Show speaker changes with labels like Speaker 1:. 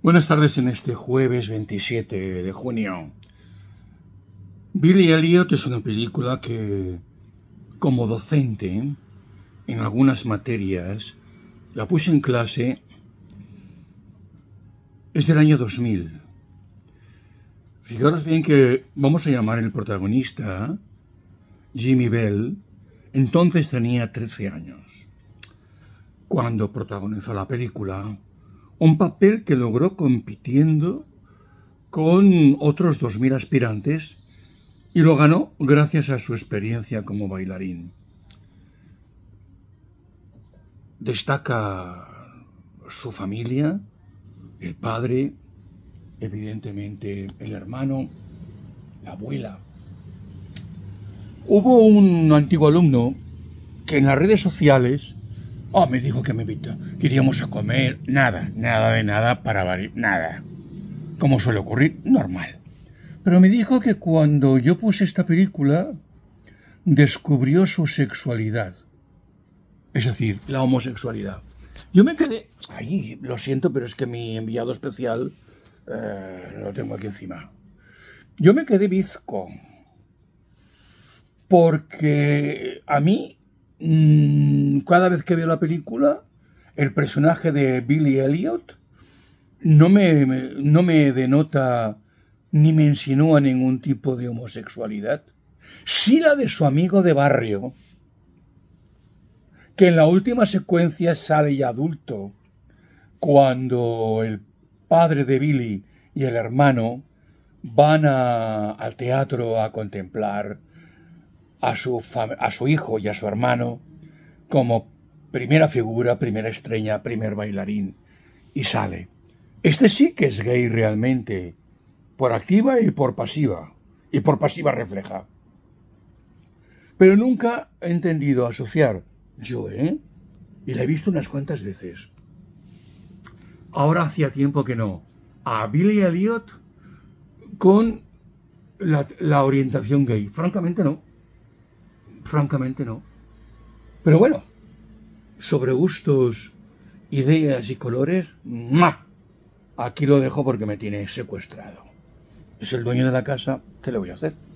Speaker 1: Buenas tardes en este jueves 27 de junio. Billy Elliot es una película que, como docente, en algunas materias, la puse en clase. desde del año 2000. Fijaros bien que vamos a llamar el protagonista Jimmy Bell. Entonces tenía 13 años. Cuando protagonizó la película, un papel que logró compitiendo con otros 2.000 aspirantes y lo ganó gracias a su experiencia como bailarín. Destaca su familia, el padre, evidentemente el hermano, la abuela. Hubo un antiguo alumno que en las redes sociales Oh, me dijo que me invitó. Queríamos a comer. Nada, nada de nada para variar. Nada. Como suele ocurrir, normal. Pero me dijo que cuando yo puse esta película, descubrió su sexualidad. Es decir, la homosexualidad. Yo me quedé. Ay, lo siento, pero es que mi enviado especial eh, lo tengo aquí encima. Yo me quedé bizco. Porque a mí Mm, cada vez que veo la película, el personaje de Billy Elliot no me, no me denota ni me insinúa ningún tipo de homosexualidad. Sí la de su amigo de barrio, que en la última secuencia sale ya adulto, cuando el padre de Billy y el hermano van al teatro a contemplar a su, hijo y a su hermano como primera figura, primera estrella, primer bailarín, y sale. Este sí que es gay realmente, por activa y por pasiva, y por pasiva refleja. Pero nunca he entendido asociar yo, ¿eh? Y la he visto unas cuantas veces. Ahora hacía tiempo que no. A Billy Elliot con la orientación gay. Francamente no. Francamente no. Pero bueno, sobre gustos, ideas y colores, aquí lo dejo porque me tiene secuestrado. Es el dueño de la casa, ¿qué le voy a hacer?